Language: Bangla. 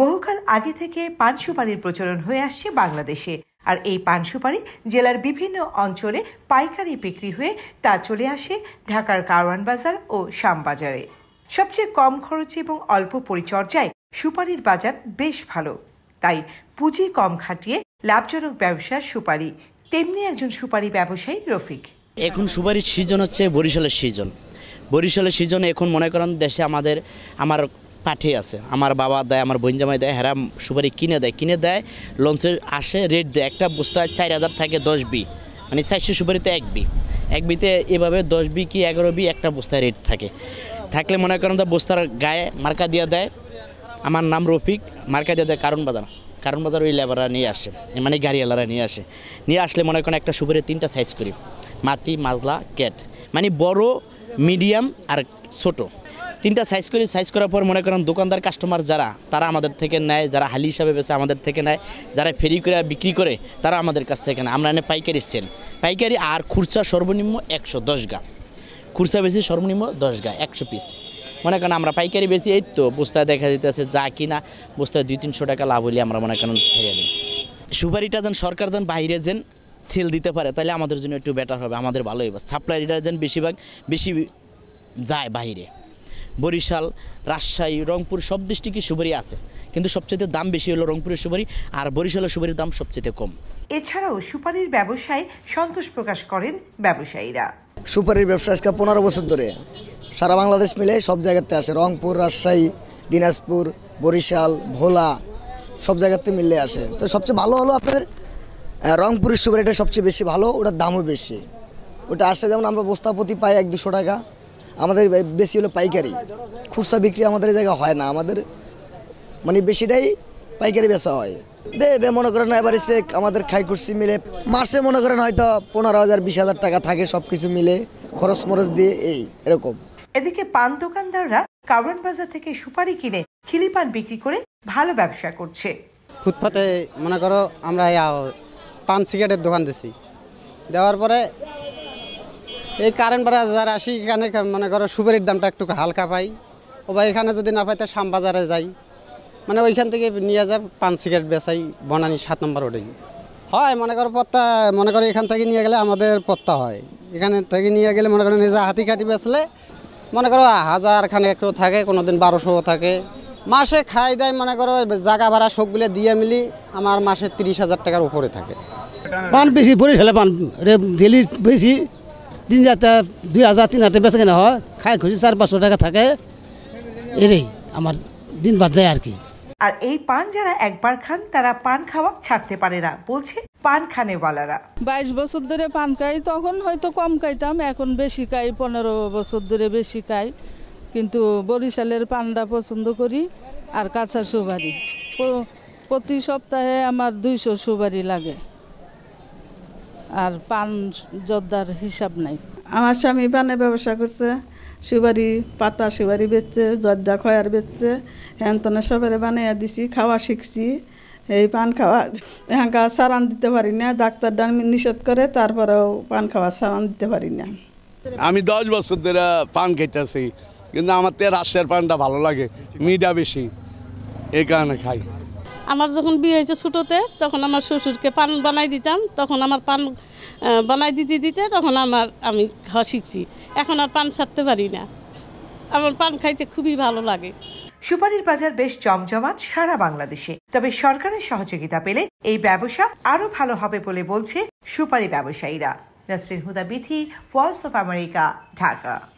বহুকাল আগে থেকে পান সুপারির প্রচলন হয়ে আসছে বাংলাদেশে আর এই পান সুপারি জেলার বিভিন্ন অঞ্চলে পাইকারি বিক্রি হয়ে তা চলে আসে ঢাকার কারওয়ান বাজার ও শ্যামবাজারে সবচেয়ে কম খরচে এবং অল্প পরিচর্যায় সুপারির বাজার বেশ ভালো তাই পুঁজি কম খাটিয়ে লাভজনক ব্যবসা সুপারি তেমনি একজন সুপারি ব্যবসায়ী রফিক এখন সুপারির সিজন হচ্ছে বরিশালের সিজন বরিশালের সিজনে এখন মনে করেন দেশে আমাদের আমার পাঠিয়ে আছে আমার বাবা দেয় আমার বোন জামাই দেয় হেরা সুপারি কিনে দেয় কিনে দেয় লঞ্চে আসে রেট দেয় একটা বস্তায় চার হাজার থাকে দশ বি মানে চারশো সুপারিতে এক বি এক বিতে এভাবে দশ বি কি এগারো বি একটা বস্তায় রেট থাকে থাকলে মনে করেন তো বস্তার গায়ে মার্কা দিয়ে দেয় আমার নাম রফিক মার্কা দিয়ে দেয় কারণ বাজার কারণ বাজার ওই লেবাররা নিয়ে আসে মানে গাড়িওয়ালারা নিয়ে আসে নিয়ে আসলে মনে করেন একটা সুপারি তিনটা সাইজ করি মাতি মাজলা ক্যাট মানে বড় মিডিয়াম আর ছোটো তিনটা সাইজ করি সাইজ করার পর মনে করেন দোকানদার কাস্টমার যারা তারা আমাদের থেকে নেয় যারা হালি হিসাবে বেছে আমাদের থেকে নেয় যারা ফেরি করে বিক্রি করে তারা আমাদের কাছ থেকে নেয় আমরা এনে পাইকারি সেল পাইকারি আর খুরচা সর্বনিম্ন একশো দশ গা খুরচা বেশি সর্বনিম্ন দশ গা একশো পিস মনে করেন আমরা পাইকারি বেশি এই তো বস্তায় দেখা যেতেছে যা কিনা বস্তায় দুই তিনশো টাকা লাভ হলে আমরা মনে করেন ছেড়ে দিই সুপারিটা যেন সরকার যেন বাইরে যেন সেল দিতে পারে তাহলে আমাদের জন্য একটু বেটার হবে আমাদের ভালোই সাপ্লাইটা যেন বেশিরভাগ বেশি যায় বাইরে বরিশাল রাজশাহী রংপুর সব দৃষ্টিকে সুপারি আছে কিন্তু সবচেয়ে দাম বেশি হলো রংপুরের সুপারি আর বরিশালের সুপারির দাম সবচেয়ে কম এছাড়াও সুপারির ব্যবসায় সন্তোষ প্রকাশ করেন ব্যবসায়ীরা সুপারির ব্যবসা আজকে পনেরো বছর ধরে সারা বাংলাদেশ মিলে সব জায়গাতে আসে রংপুর রাজশাহী দিনাজপুর বরিশাল ভোলা সব জায়গাতে মিলে আসে তো সবচেয়ে ভালো হলো আপনাদের রংপুরের সুপারিটা সবচেয়ে বেশি ভালো ওটার দামও বেশি ওটা আসে যেমন আমরা বস্তাপতি পাই এক দুশো টাকা আমাদের বেশি হলো পাইকারি খুচরা বিক্রি আমাদের জায়গায় হয় না আমাদের মানে বেশিটাই পাইকারি বেচা হয় দেবে মনে করেন এবার এসে আমাদের খাই মিলে মাসে মনে করেন হয়তো পনেরো হাজার বিশ হাজার টাকা থাকে সব কিছু মিলে খরচ মরচ দিয়ে এই এরকম এদিকে পান দোকানদাররা কাউরান বাজার থেকে সুপারি কিনে খিলি পান বিক্রি করে ভালো ব্যবসা করছে ফুটপাতে মনে করো আমরা পান সিগারেটের দোকান দিছি দেওয়ার পরে এই কারেন্ট বাজার আসি এখানে মনে করো সুপারির দামটা একটু হালকা পাই ও বা এখানে যদি না পাই তা বাজারে যাই মানে ওইখান থেকে নিয়ে যায় পান সিগারেট বেচাই বনানি সাত নম্বর ওটাই হয় মনে করো পত্তা মনে করো এখান থেকে নিয়ে গেলে আমাদের পত্তা হয় এখানে থেকে নিয়ে গেলে মনে করো নিজে হাতি কাটি বেচলে মনে করো হাজার একটু থাকে কোনো দিন বারোশো থাকে মাসে খাই দেয় মনে করো জায়গা ভাড়া সবগুলো দিয়ে মিলি আমার মাসে তিরিশ হাজার টাকার উপরে থাকে পান বেশি বরিশালে পান জেলি বেশি দিন যাত্রা দুই হাজার তিন হাজার বেচা কেনা হয় খায় খুশি চার পাঁচশো টাকা থাকে এরই আমার দিন বাদ যায় আর কি আর এই পান যারা একবার খান তারা পান খাওয়া ছাড়তে পারে না বলছে পান খানে বালারা বাইশ বছর ধরে পান খাই তখন হয়তো কম খাইতাম এখন বেশি খাই পনেরো বছর ধরে বেশি খাই কিন্তু বরিশালের পানটা পছন্দ করি আর কাঁচা সুবারি প্রতি সপ্তাহে আমার দুইশো সুবারি লাগে আর পান যোদ্ধার হিসাব নাই আমার স্বামী পানের ব্যবসা করছে সুবারি পাতা সুবারি বেচছে জর্দা খয়ার বেচছে হ্যান তনে সবারে বানাইয়া দিছি খাওয়া শিখছি এই পান খাওয়া হ্যাঁকা সারান দিতে পারি না ডাক্তার ডান নিষেধ করে তারপরেও পান খাওয়া সারান দিতে পারি না আমি দশ বছর ধরে পান খেতেছি কিন্তু আমার তো রাশিয়ার পানটা ভালো লাগে মিডা বেশি এই কারণে খাই আমার যখন বিয়ে হয়েছে ছোটোতে তখন আমার শ্বশুরকে পান বানাই দিতাম তখন আমার পান বানাই দিতে দিতে তখন আমার আমি খাওয়া শিখছি এখন আর পান ছাড়তে পারি না আমার পান খাইতে খুবই ভালো লাগে সুপারির বাজার বেশ জমজমাট সারা বাংলাদেশে তবে সরকারের সহযোগিতা পেলে এই ব্যবসা আরও ভালো হবে বলে বলছে সুপারি ব্যবসায়ীরা Nasrin Huda Bithi voice of America Dhaka